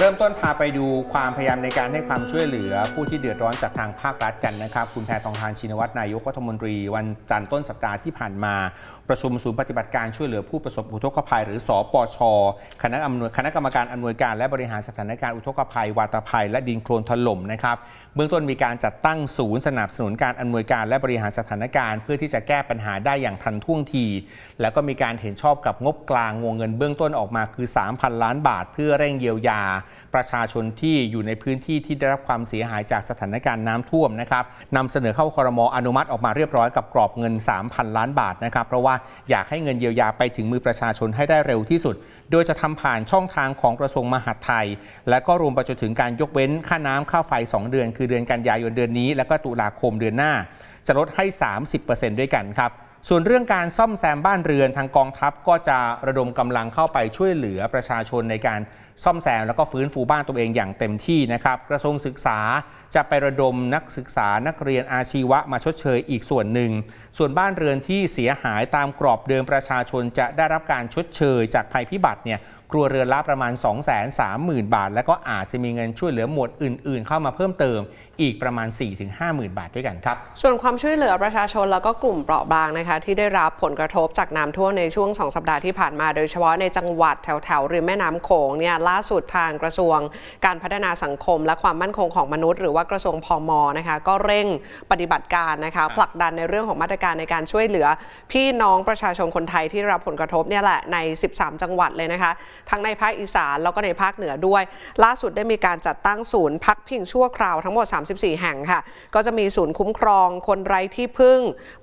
เริ่มต้นพาไปดูความพยายามในการให้ความช่วยเหลือ ผู้ที่เดือดร้อนจากทางภาครัฐกันนะครับ คุณแพทองทานชินวัตรนายกรัฐมนตรี วันจันทร์ต้นสัปดาห์ที่ผ่านมา ประชุมศูนย์ปฏิบัติการช่วยเหลือผู้ประสบอุทกภัย หรือสอปช คณะอำนวยคณะกรรมการอำนวยการและบริหารสถานการณ์อุทกภัย วาตภัย และดินโคลนถล่มนะครับเบื้องต้นมีการจัดตั้งศูนย์สนับสนุนการอำนวยการและบริหารสถานการณ์เพื่อที่จะแก้ปัญหาได้อย่างทันท่วงที แล้วก็มีการเห็นชอบกับงบกลางวงเงินเบื้องต้นออกมาคือ 3,000 ล้านบาท เพื่อเร่งเยียวยา ประชาชนที่อยู่ในพื้นที่ที่ได้รับความเสียหายจากสถานการณ์น้ำท่วมนะครับนำเสนอเข้าคอรมออนุมัติออกมาเรียบร้อยกับกรอบเงิน 3,000 ล้านบาทนะครับเพราะว่าอยากให้เงินเยียวยาไปถึงมือประชาชนให้ได้เร็วที่สุด โดยจะทำผ่านช่องทางของกระทรวงมหาดไทย และก็รวมไปจนถึงการยกเว้นค่าน้ำค่าไฟ2เดือนคือือเดือนกันยายนเดือนนี้แล้วก็ตุลาคมเดือนหน้า จะลดให้ 30%ด้วยกันครับ ส่วนเรื่องการซ่อมแซมบ้านเรือนทางกองทัพก็จะระดมกำลังเข้าไปช่วยเหลือประชาชนในการซ่อมแซมแล้วก็ฟื้นฟูบ้านตัวเองอย่างเต็มที่นะครับ กระทรวงศึกษาจะไประดมนักศึกษา นักเรียนอาชีวะมาชดเชยอีกส่วนหนึ่ง ส่วนบ้านเรือนที่เสียหายตามกรอบเดิมประชาชนจะได้รับการชดเชย จากภัยพิบัติเนี่ยครัวเรือนละประมาณ 230,000 บาท แล้วก็อาจจะมีเงินช่วยเหลือหมวดอื่นๆ เข้ามาเพิ่มเติม อีกประมาณ 4-50,000 บาทด้วยกันครับ ส่วนความช่วยเหลือประชาชนแล้วก็กลุ่มเปราะบางนะคะที่ได้รับผลกระทบจากน้ำท่วมในช่วง 2 สัปดาห์ที่ผ่านมาโดยเฉพาะในจังหวัดแถวๆริมแม่น้ำโขงเนี่ยล่าสุดทางกระทรวง การพัฒนาสังคมและความมั่นคงของมนุษย์หรือว่ากระทรวงพอมอนะคะก็เร่งปฏิบัติการนะคะ ผลักดันในเรื่องของมาตรการในการช่วยเหลือ พี่น้องประชาชนคนไทยที่ได้รับผลกระทบเนี่ยแหละใน 13 จังหวัดเลยนะคะทั้งในภาคอีสานแล้วก็ในภาคเหนือด้วย ล่าสุดได้มีการจัดตั้งศูนย์พักพิงชั่วคราวทั้งหมด 34 แห่งค่ะ ก็จะมีศูนย์คุ้มครอง คนไร้ที่พึ่ง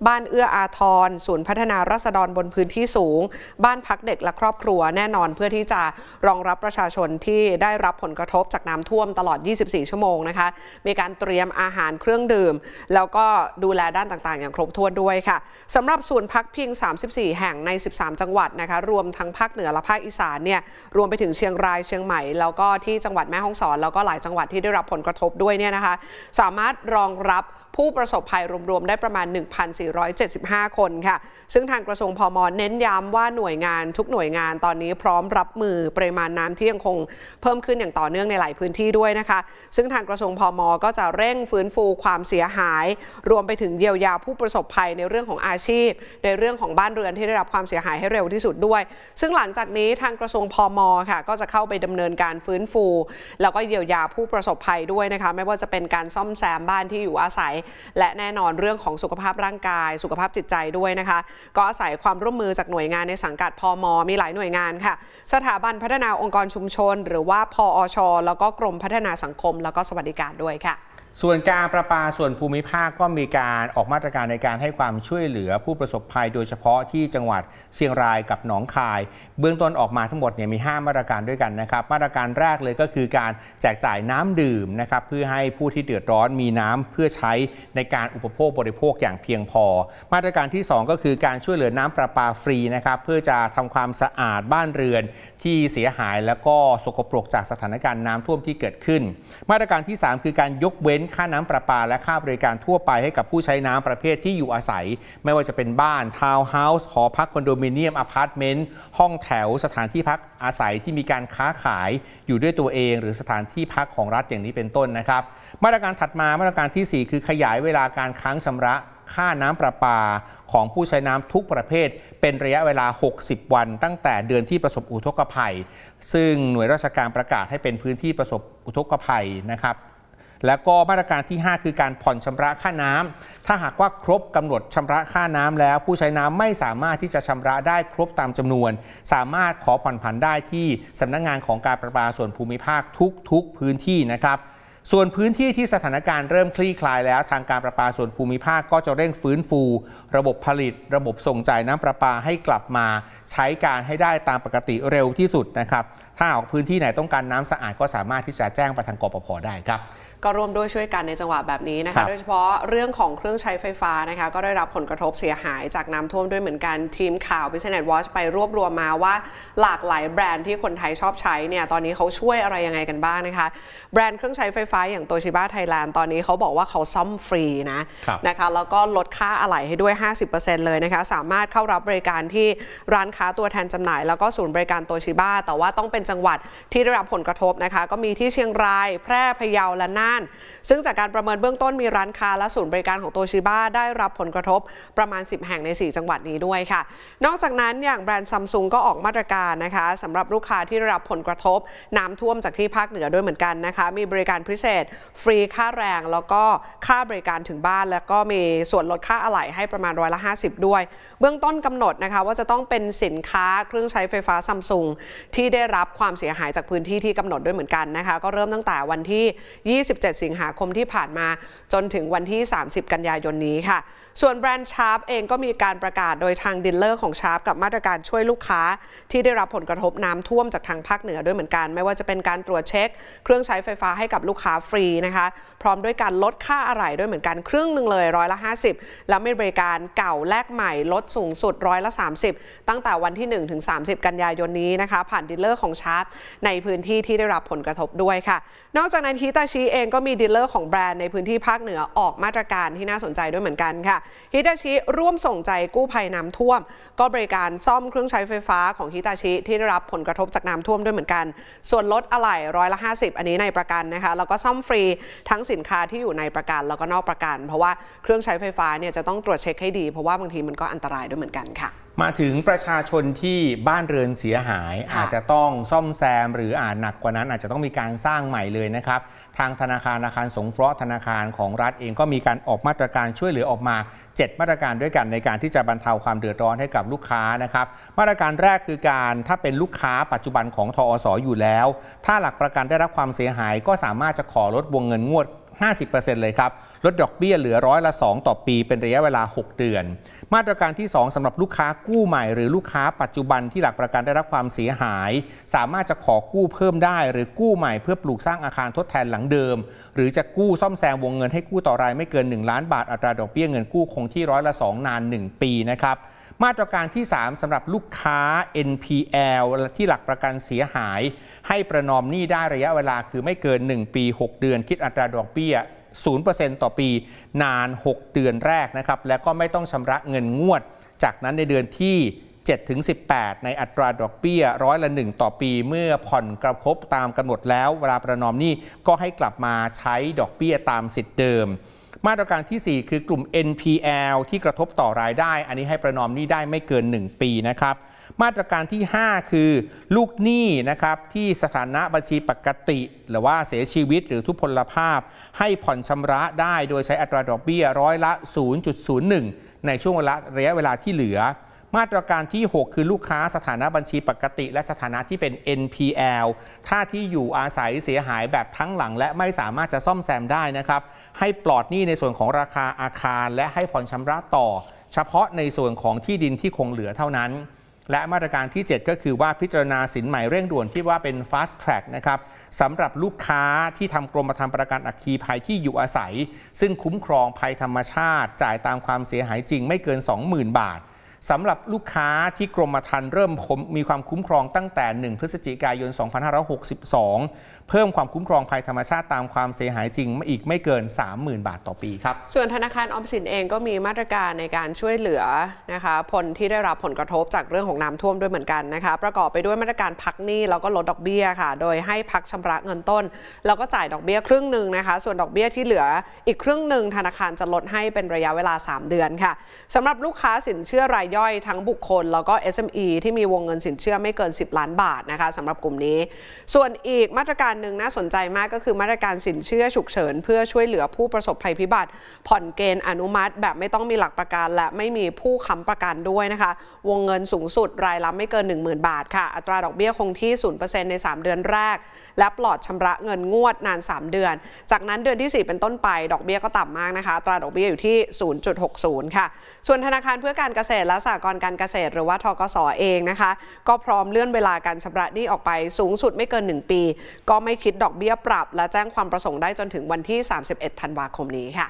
บ้านเอื้ออาทร ศูนย์พัฒนารัษฎรบนพื้นที่สูง บ้านพักเด็กและครอบครัว แน่นอนเพื่อที่จะรองรับประชาชนที่ได้รับผลกระทบจากน้ำท่วมตลอด 24 ชั่วโมงนะคะ มีการเตรียมอาหารเครื่องดื่ม แล้วก็ดูแลด้านต่างๆ อย่างครบถ้วนด้วยค่ะสำหรับศูนย์พักพิง 34 แห่งใน 13 จังหวัดนะคะ รวมทั้งภาคเหนือและภาคอีสานเนี่ยรวมไปถึงเชียงรายเชียงใหม่ แล้วก็ที่จังหวัดแม่ฮ่องสอน แล้วก็หลายจังหวัดที่ได้รับผลกระทบด้วยเนี่ยนะคะสามารถรองรับผู้ประสบภัยรวมๆได้ประมาณ 1,475 คนค่ะ ซึ่งทางกระทรวงพมเน้นย้ำว่าหน่วยงานทุกหน่วยงานตอนนี้พร้อมรับมือปริมาณน้ำที่ยังคง เพิ่มขึ้นอย่างต่อเนื่องในหลายพื้นที่ด้วยนะคะ ซึ่งทางกระทรวงพมก็จะเร่งฟื้นฟูความเสียหาย รวมไปถึงเยียวยาผู้ประสบภัยในเรื่องของอาชีพ ในเรื่องของบ้านเรือนที่ได้รับความเสียหายให้เร็วที่สุดด้วย ซึ่งหลังจากนี้ทางกระทรวงพมค่ะ ก็จะเข้าไปดำเนินการฟื้นฟู แล้วก็เยียวยาผู้ประสบภัยด้วยนะคะไม่ว่าจะเป็นการซ่อมแซมบ้านที่อยู่อาศัยและแน่นอนเรื่องของสุขภาพร่างกาย สุขภาพจิตใจด้วยนะคะ ก็อาศัยความร่วมมือจากหน่วยงานในสังกัดพอมมีหลายหน่วยงานค่ะ สถาบันพัฒนาองค์กรชุมชน หรือว่าพออช แล้วก็กรมพัฒนาสังคมแล้วก็สวัสดิการด้วยค่ะส่วนการประปาส่วนภูมิภาคก็มีการออกมาตรการในการให้ความช่วยเหลือผู้ประสบภัย โดยเฉพาะที่จังหวัดเชียงรายกับหนองคาย เบื้องต้นออกมาทั้งหมดเนี่ยมี 5 มาตรการด้วยกันนะครับมาตรการแรกเลยก็คือการแจกจ่ายน้ำดื่มนะครับเพื่อให้ผู้ที่เดือดร้อนมีน้ำ เพื่อใช้ในการอุปโภคบริโภคอย่างเพียงพอ มาตรการที่ 2 ก็คือการช่วยเหลือน้ำประปาฟรีนะครับเพื่อจะทำความสะอาดบ้านเรือนที่เสียหายแล้วก็สกปรกจากสถานการณ์น้ำท่วมที่เกิดขึ้น มาตรการที่ 3 คือการยกเว้นค่าน้ำประปา และค่าบริการทั่วไปให้กับผู้ใช้น้ำประเภทที่อยู่อาศัย ไม่ว่าจะเป็นบ้านทาวน์เฮาส์หอพักคอนโดมิเนียมอพาร์ตเมนต์ห้องแถวสถานที่พักอาศัยที่มีการค้าขายอยู่ด้วยตัวเอง หรือสถานที่พักของรัฐอย่างนี้เป็นต้นนะครับ มาตรการถัดมามาตรการที่ 4 คือขยายเวลาการค้างชำระค่าน้ำประปาของผู้ใช้น้ำทุกประเภท เป็นระยะเวลา 60 วัน ตั้งแต่เดือนที่ประสบอุทกภัย ซึ่งหน่วยราชการประกาศให้เป็นพื้นที่ประสบอุทกภัยนะครับ แล้วก็มาตรการที่ 5 คือการผ่อนชำระค่าน้ำ ถ้าหากว่าครบกำหนดชำระค่าน้ำแล้วผู้ใช้น้ำไม่สามารถที่จะชำระได้ครบตามจำนวน สามารถขอผ่อนผันได้ที่สำนักงงานของการประปาส่วนภูมิภาคทุก ๆ พื้นที่นะครับส่วนพื้นที่ที่สถานการณ์เริ่มคลี่คลาย แล้วทางการประปาส่วนภูมิภาคก็จะเร่งฟื้นฟู ระบบผลิต ระบบส่งจ่ายน้ำประปาให้กลับมา ใช้การให้ได้ตามปกติเร็วที่สุดนะครับ ถ้าออกพื้นที่ไหนต้องการน้ำสะอาดก็สามารถที่จะแจ้งไปทางกปภได้ครับก็ร่วมด้วยช่วยกันในจังหวะแบบนี้นะคะโดยเฉพาะเรื่องของเครื่องใช้ไฟฟ้านะคะก็ได้รับผลกระทบเสียหาย จากน้ำท่วมด้วยเหมือนกัน ทีมข่าว Business Watch ไปรวบรวมมาว่าหลากหลายแบรนด์ที่คนไทยชอบใช้เนี่ย ตอนนี้เขาช่วยอะไรยังไงกันบ้างนะคะ แบรนด์เครื่องใช้ไฟฟ้าอย่างโตชิบ้าไทยแลนด์ตอนนี้เขาบอกว่าเขาซ่อมฟรีนะนะคะแล้วก็ลดค่าอะไหล่ให้ด้วย 50%เลยนะคะสามารถเข้ารับบริการที่ร้านค้าตัวแทนจำหน่าย แล้วก็ศูนย์บริการโตชิบ้าแต่ว่าต้องเป็นจังหวัดที่ได้รับผลกระทบนะคะก็มีที่เชียงราย แพร่พะเยาและน่าานซึ่งจากการประเมินเบื้องต้นมีร้านค้า และศูนย์บริการของโตชิบ้าได้รับผลกระทบประมาณ 10 แห่งใน 4 จังหวัดนี้ด้วยค่ะ นอกจากนั้นอย่างแบรนด์ซัมซุงก็ออกมาตรการนะคะสำหรับลูกค้าที่ได้รับผลกระทบน้ำท่วมจากที่ภาคเหนือด้วยเหมือนกันนะคะมีบริการพิเศษ ฟรีค่าแรงแล้วก็ค่าบริการถึงบ้าน แล้วก็มีส่วนลดค่าอะไหล่ให้ประมาณร้อยละ 50 ด้วย เบื้องต้นกำหนดนะคะว่าจะต้องเป็นสินค้าเครื่องใช้ไฟฟ้าซัมซุงที่ได้รับความเสียหายจากพื้นที่ที่กำหนดด้วยเหมือนกันนะคะ ก็เริ่มตั้งแต่วันที่2 7สิงหาคมที่ผ่านมาจนถึงวันที่ 30 กันยายนนี้ค่ะ ส่วนแบรนด์ชาร์ปเองก็มีการประกาศโดยทางดิลเลอร์ของชาร์ปกับมาตรการช่วยลูกค้าที่ได้รับผลกระทบน้ำท่วมจากทางภาคเหนือด้วยเหมือนกันไม่ว่าจะเป็นการตรวจเช็ค เครื่องใช้ไฟฟ้าให้กับลูกค้าฟรีนะคะพร้อมด้วยการลดค่าอะไหล่ด้วยเหมือนกันครึ่งหนึ่งเลยร้อยละ50 แล้วมีบริการเก่าแลกใหม่ ลดสูงสุดร้อยละ 30 ตั้งแต่วันที่1ถึง30 กันยายนนี้นะคะ ผ่านดิลเลอร์ของชาร์ปในพื้นที่ที่ได้รับผลกระทบด้วยค่ะ นอกจากนั้นฮิตาชิเององก็มีดีลเลอร์ของแบรนด์ในพื้นที่ภาคเหนือออกมาตรการที่น่าสนใจด้วยเหมือนกันค่ะฮิตาชิร่วมส่งใจกู้ภัยน้ำท่วม ก็บริการซ่อมเครื่องใช้ไฟฟ้าของฮิตาชิที่ได้รับผลกระทบจากน้ำท่วมด้วยเหมือนกัน ส่วนลดอะไหล่ร้อยละ 50 อันนี้ในประกันนะคะแล้วก็ซ่อมฟรีทั้งสินค้าที่อยู่ในประกันแล้วก็นอกประกัน เพราะว่าเครื่องใช้ไฟฟ้าเนี่ยจะต้องตรวจเช็คให้ดีเพราะว่าบางทีมันก็อันตรายด้วยเหมือนกันค่ะมาถึงประชาชนที่บ้านเรือนเสียหาย อาจจะต้องซ่อมแซมหรืออาจหนักกว่านั้นอาจจะต้องมีการสร้างใหม่เลยนะครับ ทางธนาคารอาคารสงเคราะห์ธนาคารของรัฐเองก็มีการออกมาตรการช่วยเหลือออกมา 7 มาตรการด้วยกันในการที่จะบรรเทาความเดือดร้อนให้กับลูกค้านะครับ มาตรการแรกคือการถ้าเป็นลูกค้า ปัจจุบันของทอสอยู่แล้ว ถ้าหลักประกันได้รับความเสียหายก็สามารถจะขอลดวงเงินงวด50%เลยครับ ลดดอกเบี้ยเหลือร้อยละ 2 ต่อปี เป็นระยะเวลา 6 เดือน มาตรการที่ 2 สำหรับลูกค้ากู้ใหม่หรือลูกค้าปัจจุบันที่หลักประกันได้รับความเสียหาย สามารถจะขอกู้เพิ่มได้ หรือกู้ใหม่เพื่อปลูกสร้างอาคารทดแทนหลังเดิม หรือจะ กู้ซ่อมแซมวงเงินให้กู้ต่อราย ไม่เกิน 1 ล้านบาทอัตราดอกเบี้ยเงินกู้คงที่ร้อยละ2นาน1 ปีนะครับมาตรการที่ 3 สำหรับลูกค้า NPL ที่หลักประกันเสียหาย ให้ประนอมหนี้ได้ระยะเวลาคือไม่เกิน 1 ปี 6 เดือน คิดอัตราดอกเบี้ย0%ต่อปีนาน 6 เดือนแรกนะครับ แล้วก็ไม่ต้องชำระเงินงวด จากนั้นในเดือนที่7-18 ในอัตราดอกเบี้ยร้อยละ 1 ต่อปีเมื่อผ่อนกระทบตามกำหนดแล้ว เวลาประนอมหนี้ก็ให้กลับมาใช้ดอกเบี้ยตามสิทธิ์เดิมมาตรการที่ 4 คือกลุ่ม NPL ที่กระทบต่อรายได้ อันนี้ให้ประนอมหนี้ได้ไม่เกิน 1 ปีนะครับ มาตรการที่ 5 คือ ลูกหนี้นะครับที่สถานะบัญชีปกติ หรือว่าเสียชีวิตหรือทุพพลภาพ ให้ผ่อนชำระได้โดยใช้อัตราดอกเบี้ยร้อยละ 0.01 ในช่วงเวลาระยะเวลาที่เหลือมาตรการที่ 6 คือลูกค้าสถานะบัญชีปกติและสถานะที่เป็น NPL ถ้าที่อยู่อาศัยเสียหายแบบทั้งหลังและไม่สามารถจะซ่อมแซมได้นะครับ ให้ปลอดหนี้ในส่วนของราคาอาคารและให้ผ่อนชำระต่อ เฉพาะในส่วนของที่ดินที่คงเหลือเท่านั้น และมาตรการที่ 7 ก็คือว่าพิจารณาสินใหม่เร่งด่วนที่ว่าเป็น fast track นะครับสำหรับลูกค้าที่ทำกรมธรรม์ประกันอัคคีภัยที่อยู่อาศัย ซึ่งคุ้มครองภัยธรรมชาติจ่ายตามความเสียหายจริงไม่เกิน20,000บาทสำหรับลูกค้าที่กรมธรรม์เริ่มมีความคุ้มครองตั้งแต่ 1 พฤศจิกายน 2562 เพิ่มความคุ้มครองภัยธรรมชาติตามความเสียหายจริงอีกไม่เกิน 30,000 บาทต่อปีครับ ส่วนธนาคารออมสินเองก็มีมาตรการในการช่วยเหลือนะคะผนที่ได้รับผลกระทบจากเรื่องของน้ำท่วมด้วยเหมือนกันนะคะประกอบไปด้วยมาตรการพักหนี้แล้วก็ลดดอกเบี้ยค่ะ โดยให้พักชำระเงินต้น แล้วก็จ่ายดอกเบี้ยครึ่งหนึ่งนะคะส่วนดอกเบี้ยที่เหลือ อีกครึ่งหนึ่งธนาคารจะลดให้เป็นระยะเวลา 3 เดือนค่ะ สำหรับลูกค้าสินเชื่อรายย่อยทั้งบุคคลแล้วก็ SME ที่มีวงเงินสินเชื่อไม่เกิน 10 ล้านบาทนะคะสำหรับกลุ่มนี้ ส่วนอีกมาตรการหนึ่งน่าสนใจมากก็คือมาตรการสินเชื่อฉุกเฉิน เพื่อช่วยเหลือผู้ประสบภัยพิบัติ ผ่อนเกณฑ์อนุมัติแบบไม่ต้องมีหลักประกันและไม่มีผู้ค้ำประกันด้วยนะคะวงเงินสูงสุดรายละไม่เกิน 10,000 บาทค่ะอัตราดอกเบี้ยคงที่0%ใน3 เดือนแรก และปลอดชำระเงินงวดนาน 3 เดือน จากนั้นเดือนที่ 4 เป็นต้นไป ดอกเบี้ยก็ต่ำมากนะคะอัตราดอกเบี้ยอยู่ที่ 0.60ค่ะส่วนธนาคารเพื่อการเกษตรและสหกรณ์การเกษตรหรือว่าทกสอเองนะคะ ก็พร้อมเลื่อนเวลาการชำระหนี้ออกไปสูงสุดไม่เกิน 1 ปี ก็ไม่คิดดอกเบี้ยปรับ และแจ้งความประสงค์ได้จนถึงวันที่ 31ธันวาคมนี้ค่ะ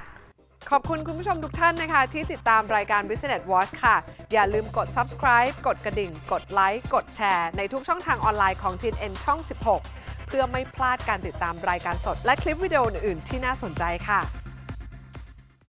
ขอบคุณคุณผู้ชมทุกท่านนะคะ ที่ติดตามรายการ Business Watch ค่ะ อย่าลืมกด subscribe กดกระดิ่ง กดไลค์กดแชร์ในทุกช่องทางออนไลน์ของทีนเอ็นช่อง 16 เพื่อไม่พลาดการติดตามรายการสด และคลิปวิดีโออื่นๆ ที่น่าสนใจค่ะ